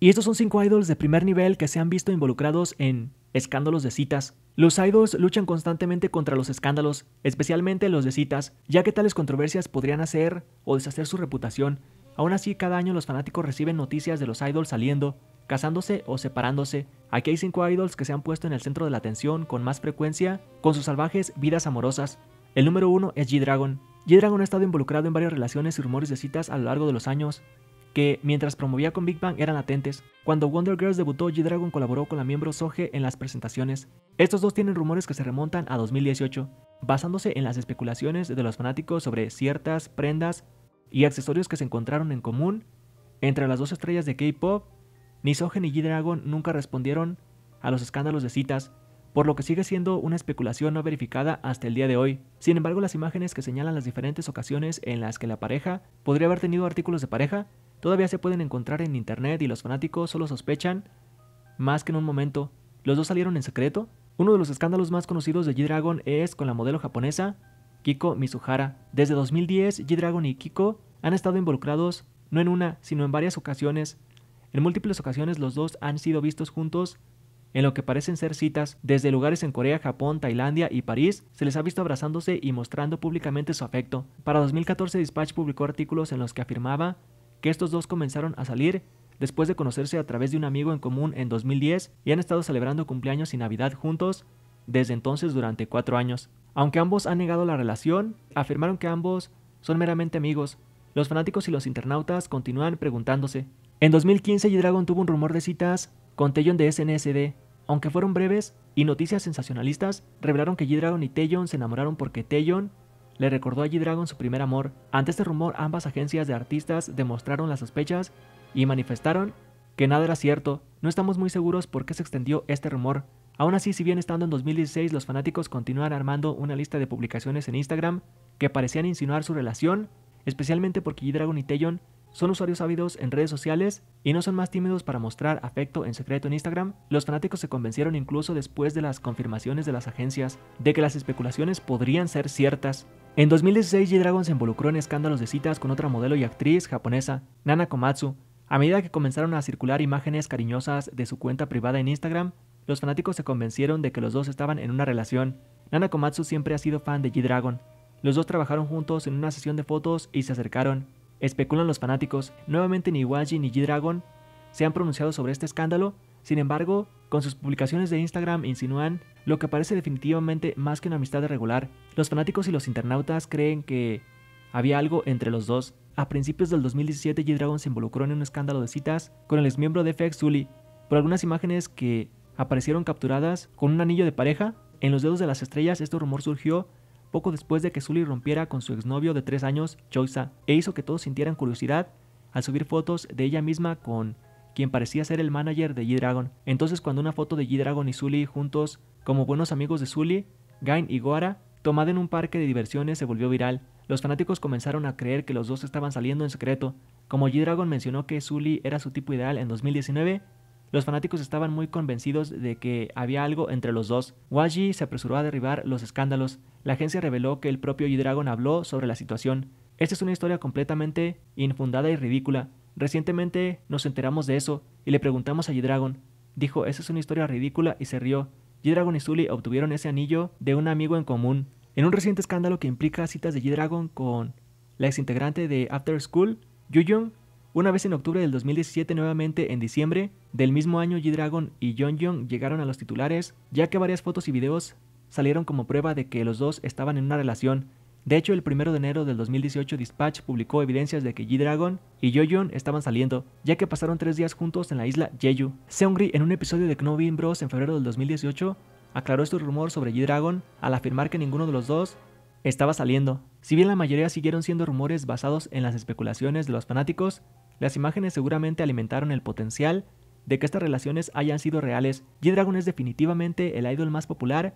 Y estos son cinco idols de primer nivel que se han visto involucrados en escándalos de citas. Los idols luchan constantemente contra los escándalos, especialmente los de citas, ya que tales controversias podrían hacer o deshacer su reputación. Aún así, cada año los fanáticos reciben noticias de los idols saliendo, casándose o separándose. Aquí hay cinco idols que se han puesto en el centro de la atención con más frecuencia con sus salvajes vidas amorosas. El número uno es G-Dragon. G-Dragon ha estado involucrado en varias relaciones y rumores de citas a lo largo de los años, que mientras promovía con Big Bang eran latentes. Cuando Wonder Girls debutó, G-Dragon colaboró con la miembro Soge en las presentaciones. Estos dos tienen rumores que se remontan a 2018, basándose en las especulaciones de los fanáticos sobre ciertas prendas y accesorios que se encontraron en común entre las dos estrellas de K-pop. Ni Soge ni G-Dragon nunca respondieron a los escándalos de citas, por lo que sigue siendo una especulación no verificada hasta el día de hoy. Sin embargo, las imágenes que señalan las diferentes ocasiones en las que la pareja podría haber tenido artículos de pareja Todavía se pueden encontrar en internet y los fanáticos solo sospechan más que en un momento. Los dos salieron en secreto. Uno de los escándalos más conocidos de G-Dragon es con la modelo japonesa Kiko Mizuhara. Desde 2010, G-Dragon y Kiko han estado involucrados no en una, sino en varias ocasiones. En múltiples ocasiones los dos han sido vistos juntos en lo que parecen ser citas, desde lugares en Corea, Japón, Tailandia y París, se les ha visto abrazándose y mostrando públicamente su afecto. Para 2014, Dispatch publicó artículos en los que afirmaba que estos dos comenzaron a salir después de conocerse a través de un amigo en común en 2010 y han estado celebrando cumpleaños y Navidad juntos desde entonces durante cuatro años. Aunque ambos han negado la relación, afirmaron que ambos son meramente amigos. Los fanáticos y los internautas continúan preguntándose. En 2015 G-Dragon tuvo un rumor de citas con Taeyeon de SNSD. Aunque fueron breves y noticias sensacionalistas, revelaron que G-Dragon y Taeyeon se enamoraron porque Taeyeon le recordó a G-Dragon su primer amor. Ante este rumor, ambas agencias de artistas demostraron las sospechas y manifestaron que nada era cierto. No estamos muy seguros por qué se extendió este rumor. Aún así, si bien estando en 2016, los fanáticos continúan armando una lista de publicaciones en Instagram que parecían insinuar su relación, especialmente porque G-Dragon y Taeyeon son usuarios ávidos en redes sociales y no son más tímidos para mostrar afecto en secreto en Instagram. Los fanáticos se convencieron incluso después de las confirmaciones de las agencias de que las especulaciones podrían ser ciertas. En 2016 G-Dragon se involucró en escándalos de citas con otra modelo y actriz japonesa, Nana Komatsu. A medida que comenzaron a circular imágenes cariñosas de su cuenta privada en Instagram, los fanáticos se convencieron de que los dos estaban en una relación. Nana Komatsu siempre ha sido fan de G-Dragon. Los dos trabajaron juntos en una sesión de fotos y se acercaron. Especulan los fanáticos, nuevamente ni Waji ni G-Dragon se han pronunciado sobre este escándalo, sin embargo, con sus publicaciones de Instagram insinúan lo que parece definitivamente más que una amistad regular. Los fanáticos y los internautas creen que había algo entre los dos. A principios del 2017, G-Dragon se involucró en un escándalo de citas con el exmiembro de FX Zully por algunas imágenes que aparecieron capturadas con un anillo de pareja en los dedos de las estrellas, este rumor surgió poco después de que Sully rompiera con su exnovio de 3 años, Choisa, e hizo que todos sintieran curiosidad al subir fotos de ella misma con quien parecía ser el manager de G-Dragon. Entonces cuando una foto de G-Dragon y Sully juntos, como buenos amigos de Sully, Gain y Goara, tomada en un parque de diversiones, se volvió viral. Los fanáticos comenzaron a creer que los dos estaban saliendo en secreto. Como G-Dragon mencionó que Sully era su tipo ideal en 2019, los fanáticos estaban muy convencidos de que había algo entre los dos. Waji se apresuró a derribar los escándalos. La agencia reveló que el propio G-Dragon habló sobre la situación. Esta es una historia completamente infundada y ridícula. Recientemente nos enteramos de eso y le preguntamos a G-Dragon. Dijo, esa es una historia ridícula y se rió. G-Dragon y Sully obtuvieron ese anillo de un amigo en común. En un reciente escándalo que implica citas de G-Dragon con la ex integrante de After School, Yu una vez en octubre del 2017, nuevamente en diciembre del mismo año, G-Dragon y John llegaron a los titulares, ya que varias fotos y videos salieron como prueba de que los dos estaban en una relación. De hecho, el 1 de enero del 2018, Dispatch publicó evidencias de que G-Dragon y Yoyeon estaban saliendo, ya que pasaron tres días juntos en la isla Jeju. Seungri, en un episodio de Knobin Bros en febrero del 2018, aclaró estos rumor sobre G-Dragon al afirmar que ninguno de los dos estaba saliendo. Si bien la mayoría siguieron siendo rumores basados en las especulaciones de los fanáticos, las imágenes seguramente alimentaron el potencial de que estas relaciones hayan sido reales. G-Dragon es definitivamente el idol más popular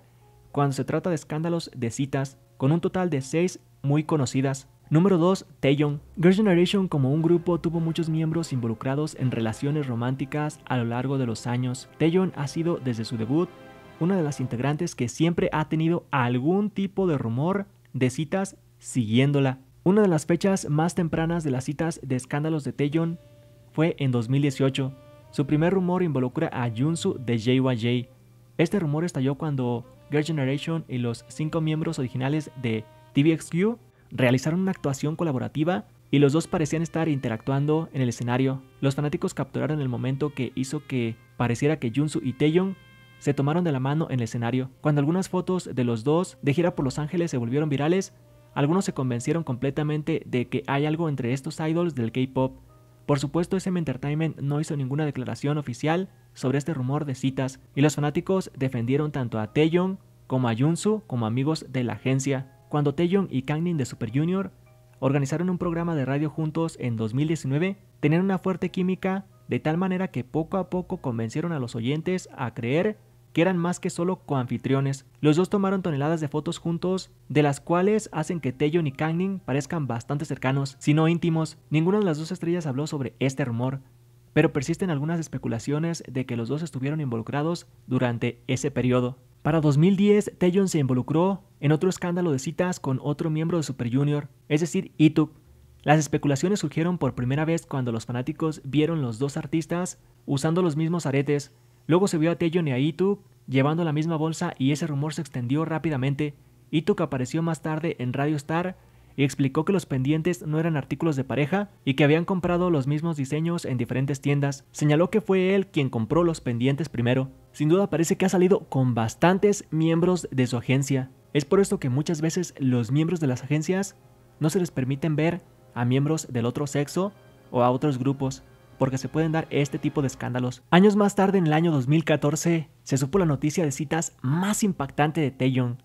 cuando se trata de escándalos de citas, con un total de 6 muy conocidas. Número 2. Taeyong. Girls' Generation como un grupo tuvo muchos miembros involucrados en relaciones románticas a lo largo de los años. Taeyong ha sido desde su debut una de las integrantes que siempre ha tenido algún tipo de rumor de citas siguiéndola. Una de las fechas más tempranas de las citas de escándalos de Taeyeon fue en 2018. Su primer rumor involucra a Junsu de JYJ. Este rumor estalló cuando Girl Generation y los cinco miembros originales de TVXQ realizaron una actuación colaborativa y los dos parecían estar interactuando en el escenario. Los fanáticos capturaron el momento que hizo que pareciera que Junsu y Taeyeon se tomaron de la mano en el escenario. Cuando algunas fotos de los dos de gira por Los Ángeles se volvieron virales, algunos se convencieron completamente de que hay algo entre estos idols del K-pop. Por supuesto, SM Entertainment no hizo ninguna declaración oficial sobre este rumor de citas, y los fanáticos defendieron tanto a Taeyong como a Junsu como amigos de la agencia. Cuando Taeyong y Kangnin de Super Junior organizaron un programa de radio juntos en 2019, tenían una fuerte química de tal manera que poco a poco convencieron a los oyentes a creer que eran más que solo coanfitriones. Los dos tomaron toneladas de fotos juntos, de las cuales hacen que Taeyeon y Kangnin parezcan bastante cercanos, si no íntimos. Ninguna de las dos estrellas habló sobre este rumor, pero persisten algunas especulaciones de que los dos estuvieron involucrados durante ese periodo. Para 2010, Taeyeon se involucró en otro escándalo de citas con otro miembro de Super Junior, es decir, Ituk. E las especulaciones surgieron por primera vez cuando los fanáticos vieron los dos artistas usando los mismos aretes, Luego se vio a Tellon y a Ituk llevando la misma bolsa y ese rumor se extendió rápidamente. Ituk apareció más tarde en Radio Star y explicó que los pendientes no eran artículos de pareja y que habían comprado los mismos diseños en diferentes tiendas. Señaló que fue él quien compró los pendientes primero. Sin duda parece que ha salido con bastantes miembros de su agencia. Es por esto que muchas veces los miembros de las agencias no se les permiten ver a miembros del otro sexo o a otros grupos porque se pueden dar este tipo de escándalos. Años más tarde, en el año 2014, se supo la noticia de citas más impactante de Taeyong.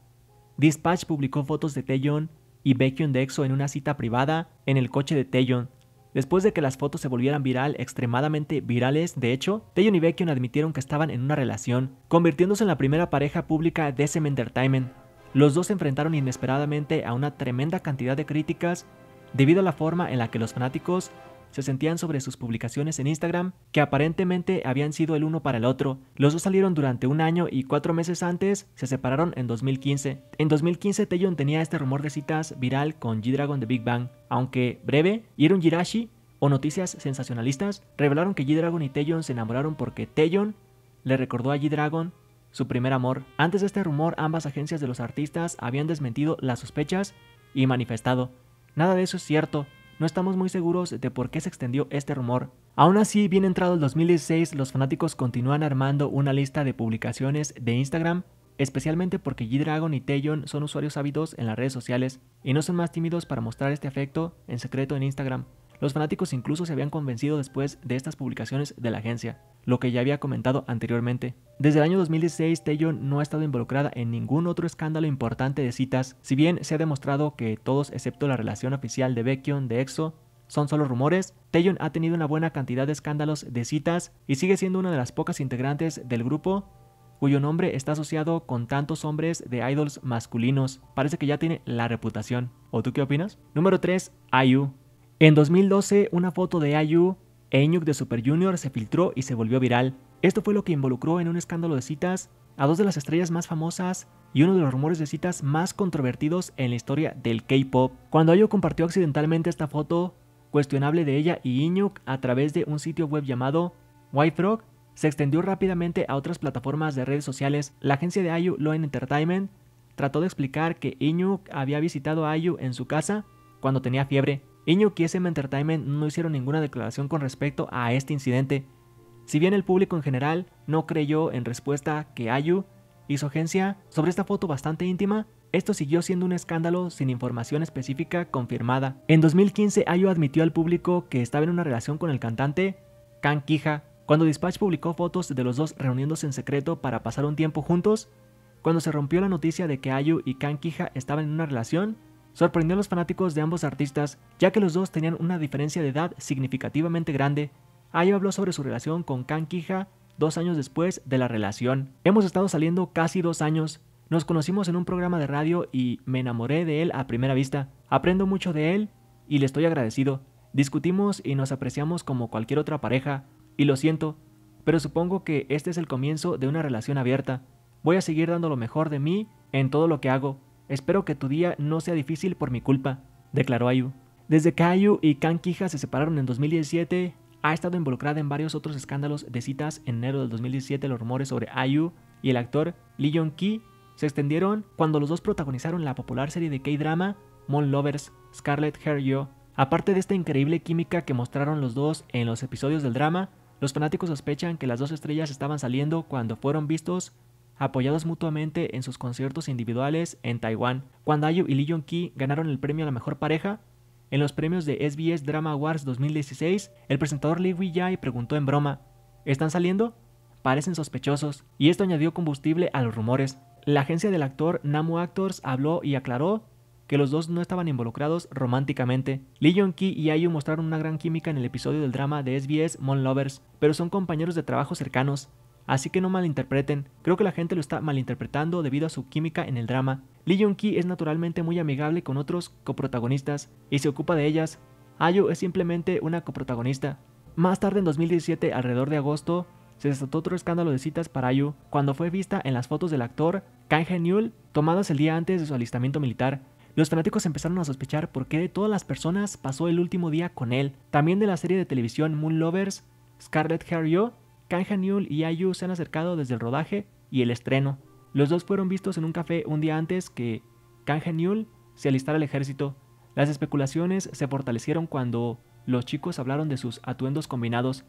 Dispatch publicó fotos de Taeyong y Baekhyun de EXO en una cita privada en el coche de Taeyong. Después de que las fotos se volvieran viral, extremadamente virales, de hecho, Taeyong y Baekhyun admitieron que estaban en una relación, convirtiéndose en la primera pareja pública de SM Entertainment. Los dos se enfrentaron inesperadamente a una tremenda cantidad de críticas debido a la forma en la que los fanáticos se sentían sobre sus publicaciones en Instagram, que aparentemente habían sido el uno para el otro. Los dos salieron durante un año y cuatro meses antes se separaron en 2015. En 2015 Taeyeon tenía este rumor de citas viral con G-Dragon de Big Bang, aunque breve, y Jirashi o noticias sensacionalistas revelaron que G-Dragon y Taeyeon se enamoraron porque Taeyeon le recordó a G-Dragon su primer amor. Antes de este rumor, ambas agencias de los artistas habían desmentido las sospechas y manifestado. Nada de eso es cierto, no estamos muy seguros de por qué se extendió este rumor. Aún así, bien entrado el 2016, los fanáticos continúan armando una lista de publicaciones de Instagram, especialmente porque G-Dragon y Taeyeon son usuarios ávidos en las redes sociales y no son más tímidos para mostrar este afecto en secreto en Instagram. Los fanáticos incluso se habían convencido después de estas publicaciones de la agencia, lo que ya había comentado anteriormente. Desde el año 2016, Taeyeon no ha estado involucrada en ningún otro escándalo importante de citas, si bien se ha demostrado que todos excepto la relación oficial de Baekhyun de EXO son solo rumores, Taeyeon ha tenido una buena cantidad de escándalos de citas y sigue siendo una de las pocas integrantes del grupo cuyo nombre está asociado con tantos hombres de idols masculinos. Parece que ya tiene la reputación. ¿O tú qué opinas? Número 3, IU. En 2012, una foto de Ayu e Inuk de Super Junior se filtró y se volvió viral. Esto fue lo que involucró en un escándalo de citas a dos de las estrellas más famosas y uno de los rumores de citas más controvertidos en la historia del K-pop. Cuando Ayu compartió accidentalmente esta foto cuestionable de ella y Inuk a través de un sitio web llamado Whitefrog, se extendió rápidamente a otras plataformas de redes sociales. La agencia de Ayu Loen Entertainment, trató de explicar que Inuk había visitado a Ayu en su casa cuando tenía fiebre Inyo y Entertainment no hicieron ninguna declaración con respecto a este incidente. Si bien el público en general no creyó en respuesta que Ayu hizo agencia sobre esta foto bastante íntima, esto siguió siendo un escándalo sin información específica confirmada. En 2015, Ayu admitió al público que estaba en una relación con el cantante Kan Kija. Cuando Dispatch publicó fotos de los dos reuniéndose en secreto para pasar un tiempo juntos, cuando se rompió la noticia de que Ayu y Kan Kija estaban en una relación, sorprendió a los fanáticos de ambos artistas ya que los dos tenían una diferencia de edad significativamente grande. Ayo habló sobre su relación con Kan Kija dos años después de la relación. Hemos estado saliendo casi dos años. Nos conocimos en un programa de radio y me enamoré de él a primera vista. Aprendo mucho de él y le estoy agradecido. Discutimos y nos apreciamos como cualquier otra pareja, y lo siento, pero supongo que este es el comienzo de una relación abierta. Voy a seguir dando lo mejor de mí en todo lo que hago, Espero que tu día no sea difícil por mi culpa, declaró Ayu. Desde que Ayu y Kan Kija se separaron en 2017, ha estado involucrada en varios otros escándalos de citas. En enero del 2017, los rumores sobre Ayu y el actor Lee Jong-ki se extendieron cuando los dos protagonizaron la popular serie de K-drama Moon Lovers, Scarlet Hair Yo. Aparte de esta increíble química que mostraron los dos en los episodios del drama, los fanáticos sospechan que las dos estrellas estaban saliendo cuando fueron vistos apoyados mutuamente en sus conciertos individuales en Taiwán. Cuando Ayu y Lee Jong Ki ganaron el premio a la mejor pareja, en los premios de SBS Drama Awards 2016, el presentador Lee Wee-jai preguntó en broma: ¿Están saliendo? Parecen sospechosos, y esto añadió combustible a los rumores. La agencia del actor Namu Actors habló y aclaró que los dos no estaban involucrados románticamente. Lee Jong-ki y Ayu mostraron una gran química en el episodio del drama de SBS Mon Lovers, pero son compañeros de trabajo cercanos. Así que no malinterpreten, creo que la gente lo está malinterpretando debido a su química en el drama. Lee jung Ki es naturalmente muy amigable con otros coprotagonistas y se ocupa de ellas. Ayu es simplemente una coprotagonista. Más tarde en 2017, alrededor de agosto, se desató otro escándalo de citas para Ayu cuando fue vista en las fotos del actor Kang Hyun nyul tomadas el día antes de su alistamiento militar. Los fanáticos empezaron a sospechar por qué de todas las personas pasó el último día con él. También de la serie de televisión Moon Lovers, Scarlett Harrio Kanja Newell y Ayu se han acercado desde el rodaje y el estreno. Los dos fueron vistos en un café un día antes que Kanja Newell se alistara al ejército. Las especulaciones se fortalecieron cuando los chicos hablaron de sus atuendos combinados,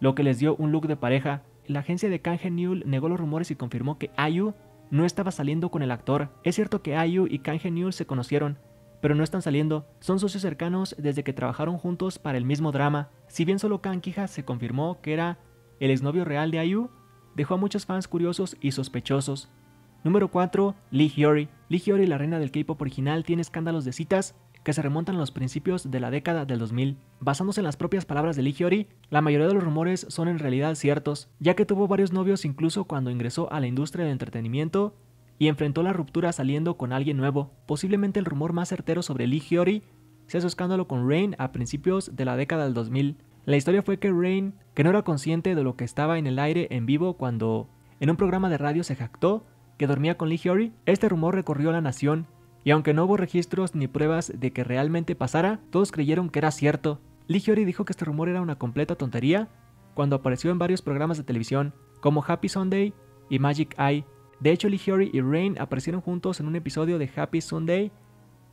lo que les dio un look de pareja. La agencia de Canje Newell negó los rumores y confirmó que Ayu no estaba saliendo con el actor. Es cierto que Ayu y Canje Newell se conocieron, pero no están saliendo. Son socios cercanos desde que trabajaron juntos para el mismo drama. Si bien solo Quija se confirmó que era el exnovio real de Ayu dejó a muchos fans curiosos y sospechosos. Número 4. Lee Hyori. Lee Hyori, la reina del K-pop original, tiene escándalos de citas que se remontan a los principios de la década del 2000. Basándose en las propias palabras de Lee Hyori, la mayoría de los rumores son en realidad ciertos, ya que tuvo varios novios incluso cuando ingresó a la industria del entretenimiento y enfrentó la ruptura saliendo con alguien nuevo. Posiblemente el rumor más certero sobre Lee Hyori sea su escándalo con Rain a principios de la década del 2000. La historia fue que Rain, que no era consciente de lo que estaba en el aire en vivo cuando en un programa de radio se jactó que dormía con Lee Hyori, este rumor recorrió la nación y aunque no hubo registros ni pruebas de que realmente pasara, todos creyeron que era cierto. Lee Hyori dijo que este rumor era una completa tontería cuando apareció en varios programas de televisión como Happy Sunday y Magic Eye. De hecho, Lee Hyori y Rain aparecieron juntos en un episodio de Happy Sunday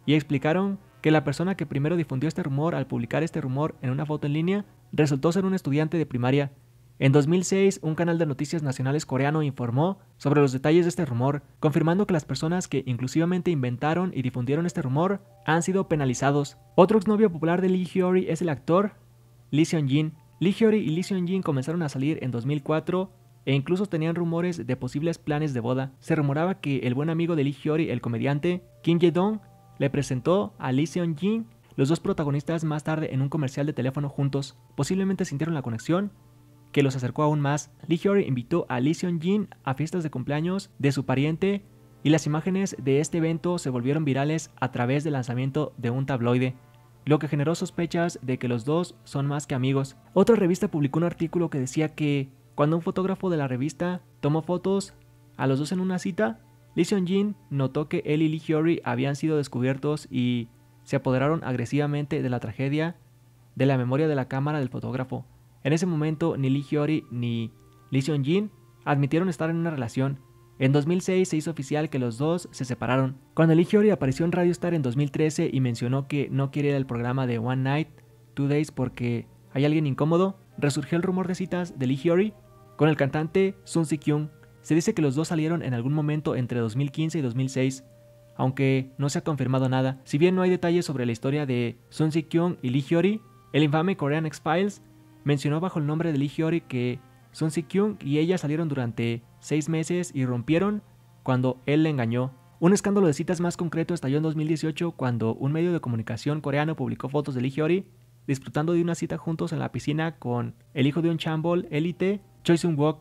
y explicaron que la persona que primero difundió este rumor al publicar este rumor en una foto en línea resultó ser un estudiante de primaria. En 2006, un canal de noticias nacionales coreano informó sobre los detalles de este rumor, confirmando que las personas que inclusivamente inventaron y difundieron este rumor han sido penalizados. Otro exnovio popular de Lee Hyori es el actor Lee Seon-jin. Lee Hyori y Lee Seon-jin comenzaron a salir en 2004 e incluso tenían rumores de posibles planes de boda. Se rumoraba que el buen amigo de Lee Hyori, el comediante Kim Ye-dong, le presentó a Lee Seon-jin los dos protagonistas más tarde en un comercial de teléfono juntos posiblemente sintieron la conexión que los acercó aún más. Lee Hyori invitó a Lee Seon Jin a fiestas de cumpleaños de su pariente y las imágenes de este evento se volvieron virales a través del lanzamiento de un tabloide, lo que generó sospechas de que los dos son más que amigos. Otra revista publicó un artículo que decía que cuando un fotógrafo de la revista tomó fotos a los dos en una cita, Lee Seon Jin notó que él y Lee Hyori habían sido descubiertos y se apoderaron agresivamente de la tragedia de la memoria de la cámara del fotógrafo. En ese momento, ni Lee Hyori ni Lee Seung-jin admitieron estar en una relación. En 2006 se hizo oficial que los dos se separaron. Cuando Lee Hyori apareció en Radio Star en 2013 y mencionó que no quiere ir al programa de One Night, Two Days porque hay alguien incómodo, resurgió el rumor de citas de Lee Hyori con el cantante Sun Si-kyung. Se dice que los dos salieron en algún momento entre 2015 y 2006 aunque no se ha confirmado nada. Si bien no hay detalles sobre la historia de Sun Si-kyung y Lee Hyori, el infame Korean x mencionó bajo el nombre de Lee Hyori que Sun Si-kyung y ella salieron durante seis meses y rompieron cuando él le engañó. Un escándalo de citas más concreto estalló en 2018 cuando un medio de comunicación coreano publicó fotos de Lee Hyori disfrutando de una cita juntos en la piscina con el hijo de un chambol élite, Choi Sung-wook,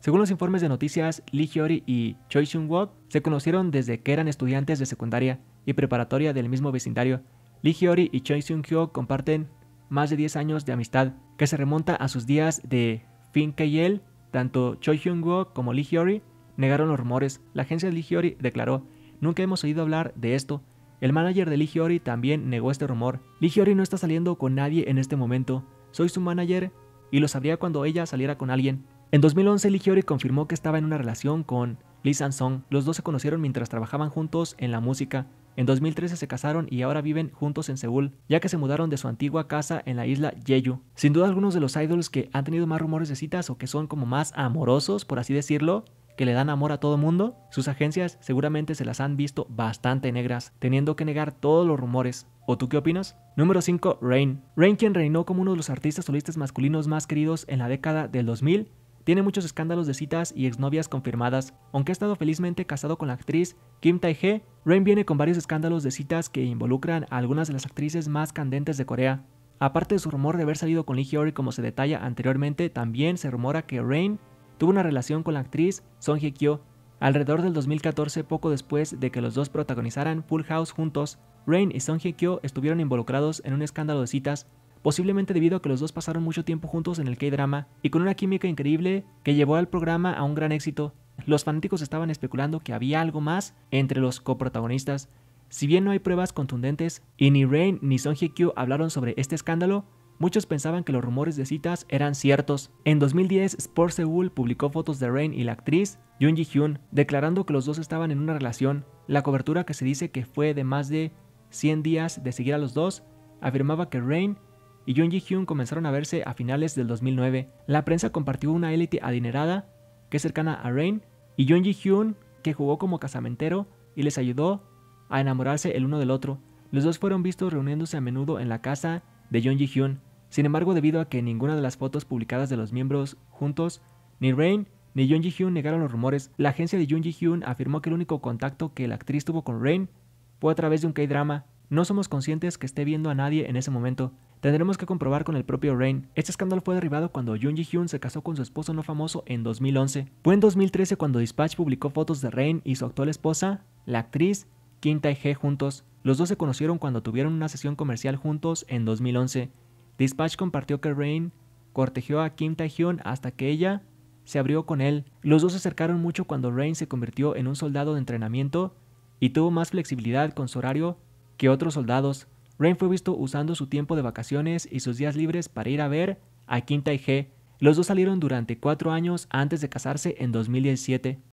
según los informes de noticias, Lee Hyori y Choi seung wook se conocieron desde que eran estudiantes de secundaria y preparatoria del mismo vecindario. Lee Hyori y Choi seung comparten más de 10 años de amistad, que se remonta a sus días de y él, Tanto Choi seung wook como Lee Hyori negaron los rumores. La agencia de Lee Hyori declaró, nunca hemos oído hablar de esto. El manager de Lee Hyori también negó este rumor. Lee Hyori no está saliendo con nadie en este momento. Soy su manager y lo sabría cuando ella saliera con alguien. En 2011, Lee Hyori confirmó que estaba en una relación con Lee Sang-song. Los dos se conocieron mientras trabajaban juntos en la música. En 2013 se casaron y ahora viven juntos en Seúl, ya que se mudaron de su antigua casa en la isla Jeju. Sin duda algunos de los idols que han tenido más rumores de citas o que son como más amorosos, por así decirlo, que le dan amor a todo mundo, sus agencias seguramente se las han visto bastante negras, teniendo que negar todos los rumores. ¿O tú qué opinas? Número 5. Rain. Rain, quien reinó como uno de los artistas solistas masculinos más queridos en la década del 2000, tiene muchos escándalos de citas y exnovias confirmadas. Aunque ha estado felizmente casado con la actriz Kim Tae-hee, Rain viene con varios escándalos de citas que involucran a algunas de las actrices más candentes de Corea. Aparte de su rumor de haber salido con Lee Hyori como se detalla anteriormente, también se rumora que Rain tuvo una relación con la actriz Song Hye Kyo alrededor del 2014, poco después de que los dos protagonizaran Full House juntos. Rain y Song Hye Kyo estuvieron involucrados en un escándalo de citas posiblemente debido a que los dos pasaron mucho tiempo juntos en el K-drama y con una química increíble que llevó al programa a un gran éxito. Los fanáticos estaban especulando que había algo más entre los coprotagonistas. Si bien no hay pruebas contundentes y ni Rain ni Song Hye Kyo hablaron sobre este escándalo, muchos pensaban que los rumores de citas eran ciertos. En 2010, Sports Seoul publicó fotos de Rain y la actriz Yoon Ji Hyun declarando que los dos estaban en una relación. La cobertura que se dice que fue de más de 100 días de seguir a los dos afirmaba que Rain y Jung Ji-hyun comenzaron a verse a finales del 2009. La prensa compartió una élite adinerada que es cercana a Rain y Jung Ji-hyun que jugó como casamentero y les ayudó a enamorarse el uno del otro. Los dos fueron vistos reuniéndose a menudo en la casa de Jung Ji-hyun. Sin embargo, debido a que ninguna de las fotos publicadas de los miembros juntos, ni Rain ni Jung Ji-hyun negaron los rumores, la agencia de Jung Ji-hyun afirmó que el único contacto que la actriz tuvo con Rain fue a través de un K-drama. No somos conscientes que esté viendo a nadie en ese momento, Tendremos que comprobar con el propio Rain. Este escándalo fue derribado cuando Yoon Ji-hyun se casó con su esposo no famoso en 2011. Fue en 2013 cuando Dispatch publicó fotos de Rain y su actual esposa, la actriz Kim Tae-hee juntos. Los dos se conocieron cuando tuvieron una sesión comercial juntos en 2011. Dispatch compartió que Rain cortejó a Kim Tae-hyun hasta que ella se abrió con él. Los dos se acercaron mucho cuando Rain se convirtió en un soldado de entrenamiento y tuvo más flexibilidad con su horario que otros soldados. Rain fue visto usando su tiempo de vacaciones y sus días libres para ir a ver a Quinta y G. Los dos salieron durante cuatro años antes de casarse en 2017.